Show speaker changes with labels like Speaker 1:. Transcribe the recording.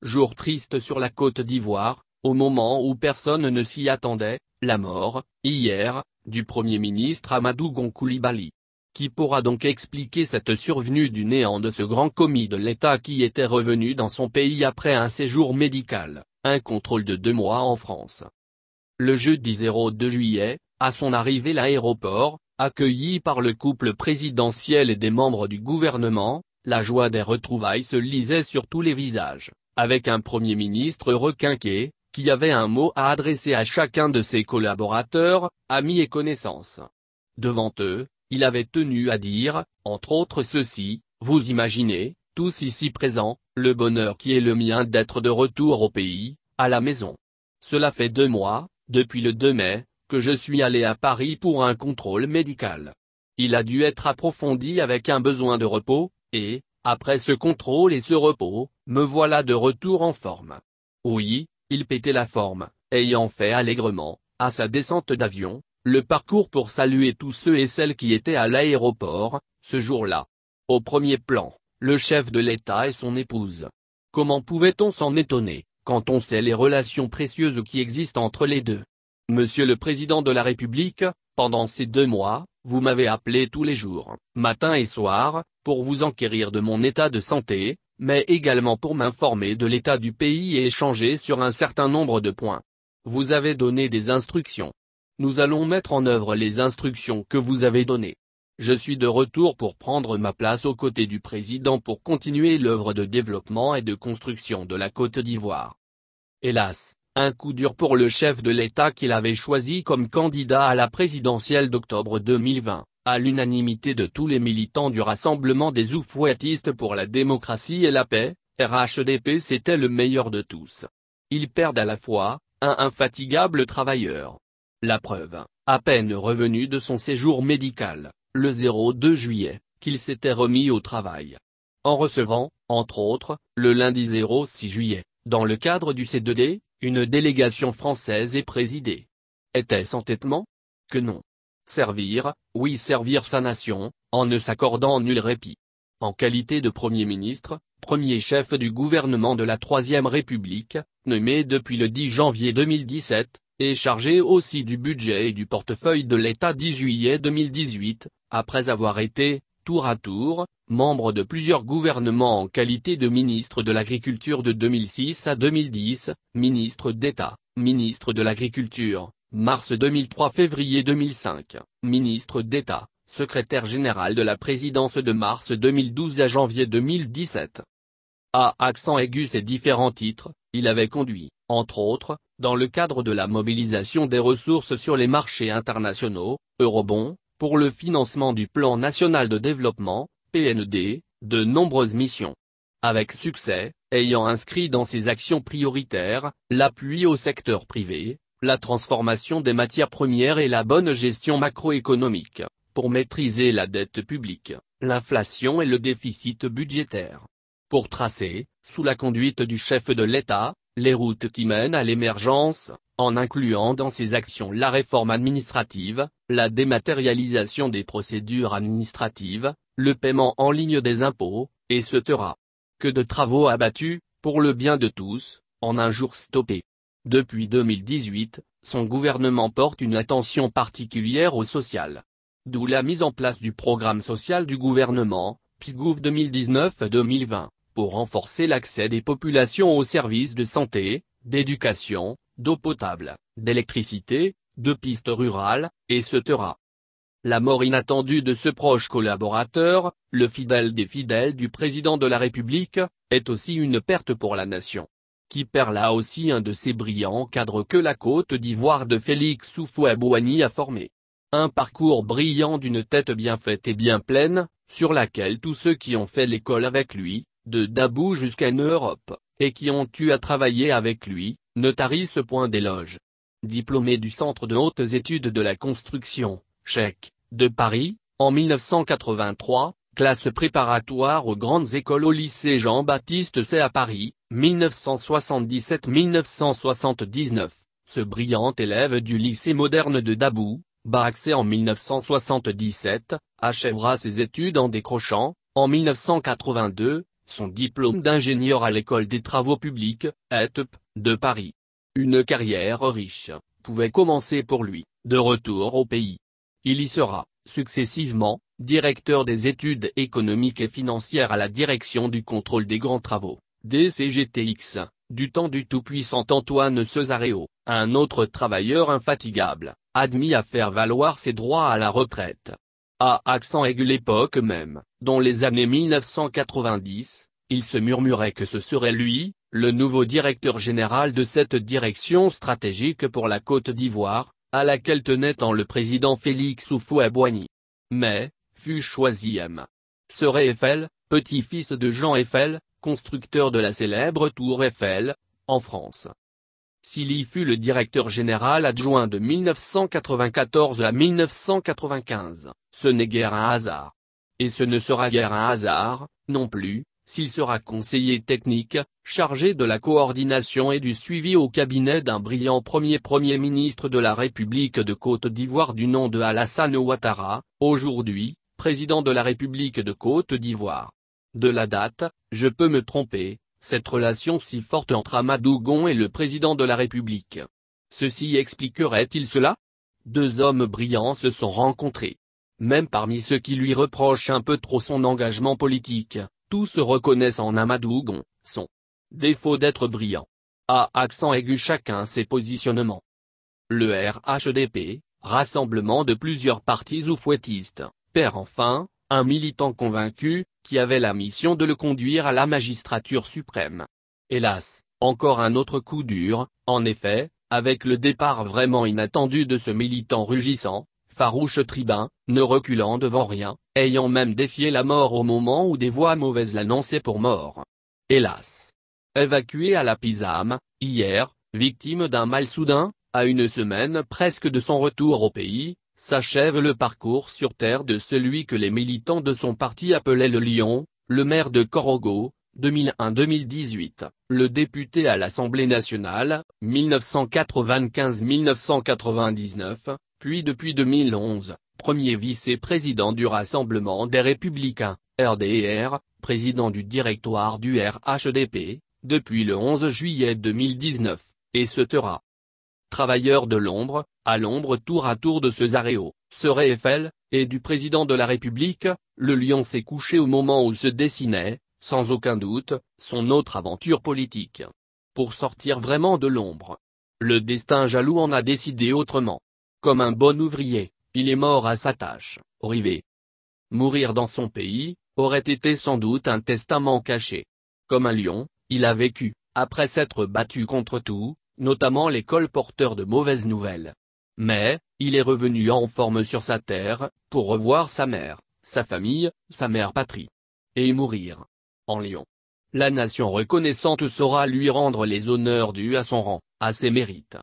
Speaker 1: Jour triste sur la côte d'Ivoire, au moment où personne ne s'y attendait, la mort, hier, du Premier ministre Amadou Gonkoulibaly. Qui pourra donc expliquer cette survenue du néant de ce grand commis de l'État qui était revenu dans son pays après un séjour médical, un contrôle de deux mois en France Le jeudi 02 juillet, à son arrivée l'aéroport, accueilli par le couple présidentiel et des membres du gouvernement, la joie des retrouvailles se lisait sur tous les visages, avec un Premier ministre requinqué, qui avait un mot à adresser à chacun de ses collaborateurs, amis et connaissances. Devant eux, il avait tenu à dire, entre autres ceci, vous imaginez, tous ici présents, le bonheur qui est le mien d'être de retour au pays, à la maison. Cela fait deux mois, depuis le 2 mai, que je suis allé à Paris pour un contrôle médical. Il a dû être approfondi avec un besoin de repos, et, après ce contrôle et ce repos, me voilà de retour en forme. Oui, il pétait la forme, ayant fait allègrement, à sa descente d'avion, le parcours pour saluer tous ceux et celles qui étaient à l'aéroport, ce jour-là. Au premier plan, le chef de l'État et son épouse. Comment pouvait-on s'en étonner, quand on sait les relations précieuses qui existent entre les deux Monsieur le Président de la République, pendant ces deux mois, vous m'avez appelé tous les jours, matin et soir, pour vous enquérir de mon état de santé, mais également pour m'informer de l'état du pays et échanger sur un certain nombre de points. Vous avez donné des instructions. Nous allons mettre en œuvre les instructions que vous avez données. Je suis de retour pour prendre ma place aux côtés du président pour continuer l'œuvre de développement et de construction de la Côte d'Ivoire. Hélas, un coup dur pour le chef de l'État qu'il avait choisi comme candidat à la présidentielle d'octobre 2020, à l'unanimité de tous les militants du Rassemblement des Oufouettistes pour la démocratie et la paix, RHDP c'était le meilleur de tous. Ils perdent à la fois, un infatigable travailleur. La preuve, à peine revenu de son séjour médical, le 02 juillet, qu'il s'était remis au travail. En recevant, entre autres, le lundi 06 juillet, dans le cadre du C2D, une délégation française est présidée. Était-ce entêtement Que non. Servir, oui servir sa nation, en ne s'accordant nul répit. En qualité de Premier ministre, premier chef du gouvernement de la Troisième République, nommé depuis le 10 janvier 2017, et chargé aussi du budget et du portefeuille de l'État 10 juillet 2018, après avoir été, tour à tour, membre de plusieurs gouvernements en qualité de ministre de l'Agriculture de 2006 à 2010, ministre d'État, ministre de l'Agriculture, mars 2003-février 2005, ministre d'État, secrétaire général de la présidence de mars 2012 à janvier 2017. À accent aigu ses différents titres, il avait conduit, entre autres, dans le cadre de la mobilisation des ressources sur les marchés internationaux, eurobonds pour le financement du Plan national de développement, PND, de nombreuses missions. Avec succès, ayant inscrit dans ses actions prioritaires, l'appui au secteur privé, la transformation des matières premières et la bonne gestion macroéconomique, pour maîtriser la dette publique, l'inflation et le déficit budgétaire. Pour tracer, sous la conduite du chef de l'État, les routes qui mènent à l'émergence, en incluant dans ses actions la réforme administrative, la dématérialisation des procédures administratives, le paiement en ligne des impôts, et etc. Que de travaux abattus, pour le bien de tous, en un jour stoppé. Depuis 2018, son gouvernement porte une attention particulière au social. D'où la mise en place du programme social du gouvernement, PSGOUV 2019-2020, pour renforcer l'accès des populations aux services de santé, d'éducation, d'eau potable, d'électricité, de pistes rurales, etc. La mort inattendue de ce proche collaborateur, le fidèle des fidèles du président de la République, est aussi une perte pour la nation. Qui perd là aussi un de ces brillants cadres que la Côte d'Ivoire de Félix Soufouabouani a formé. Un parcours brillant d'une tête bien faite et bien pleine, sur laquelle tous ceux qui ont fait l'école avec lui, de Dabou jusqu'à Europe, et qui ont eu à travailler avec lui, ne ce point d'éloge. Diplômé du Centre de hautes études de la construction, Chèque, de Paris, en 1983, classe préparatoire aux grandes écoles au lycée Jean-Baptiste C à Paris, 1977-1979, ce brillant élève du lycée moderne de Dabou, Baxé en 1977, achèvera ses études en décrochant, en 1982, son diplôme d'ingénieur à l'école des travaux publics, ETP, e de Paris. Une carrière riche, pouvait commencer pour lui, de retour au pays. Il y sera, successivement, directeur des études économiques et financières à la direction du contrôle des grands travaux, DCGTX, du temps du tout-puissant Antoine Cesareo, un autre travailleur infatigable, admis à faire valoir ses droits à la retraite à accent aigu l'époque même, dans les années 1990, il se murmurait que ce serait lui, le nouveau directeur général de cette direction stratégique pour la Côte d'Ivoire, à laquelle tenait en le président Félix à boigny Mais, fut choisi M. Serait Eiffel, petit-fils de Jean Eiffel, constructeur de la célèbre tour Eiffel, en France. S'il y fut le directeur général adjoint de 1994 à 1995, ce n'est guère un hasard. Et ce ne sera guère un hasard, non plus, s'il sera conseiller technique, chargé de la coordination et du suivi au cabinet d'un brillant premier Premier ministre de la République de Côte d'Ivoire du nom de Alassane Ouattara, aujourd'hui, président de la République de Côte d'Ivoire. De la date, je peux me tromper, cette relation si forte entre Amadou Gon et le président de la République. Ceci expliquerait-il cela Deux hommes brillants se sont rencontrés. Même parmi ceux qui lui reprochent un peu trop son engagement politique, tous se reconnaissent en Amadou Amadougon, son défaut d'être brillant. À accent aigu chacun ses positionnements. Le RHDP, rassemblement de plusieurs partis ou Fouettistes, perd enfin, un militant convaincu, qui avait la mission de le conduire à la magistrature suprême. Hélas, encore un autre coup dur, en effet, avec le départ vraiment inattendu de ce militant rugissant, farouche tribun, ne reculant devant rien, ayant même défié la mort au moment où des voix mauvaises l'annonçaient pour mort. Hélas. Évacué à la Pisame, hier, victime d'un mal soudain, à une semaine presque de son retour au pays, s'achève le parcours sur terre de celui que les militants de son parti appelaient le lion, le maire de Corogo, 2001-2018, le député à l'Assemblée nationale, 1995-1999, puis depuis 2011, premier vice-président du Rassemblement des Républicains, RDR, président du directoire du RHDP, depuis le 11 juillet 2019, et se tera. Travailleur de l'ombre, à l'ombre tour à tour de Césaréo, Eiffel, et du président de la République, le lion s'est couché au moment où se dessinait, sans aucun doute, son autre aventure politique. Pour sortir vraiment de l'ombre. Le destin jaloux en a décidé autrement. Comme un bon ouvrier, il est mort à sa tâche, Rivet. Mourir dans son pays, aurait été sans doute un testament caché. Comme un lion, il a vécu, après s'être battu contre tout, notamment l'école porteur de mauvaises nouvelles. Mais, il est revenu en forme sur sa terre, pour revoir sa mère, sa famille, sa mère patrie. Et mourir. En Lyon. La nation reconnaissante saura lui rendre les honneurs dus à son rang, à ses mérites.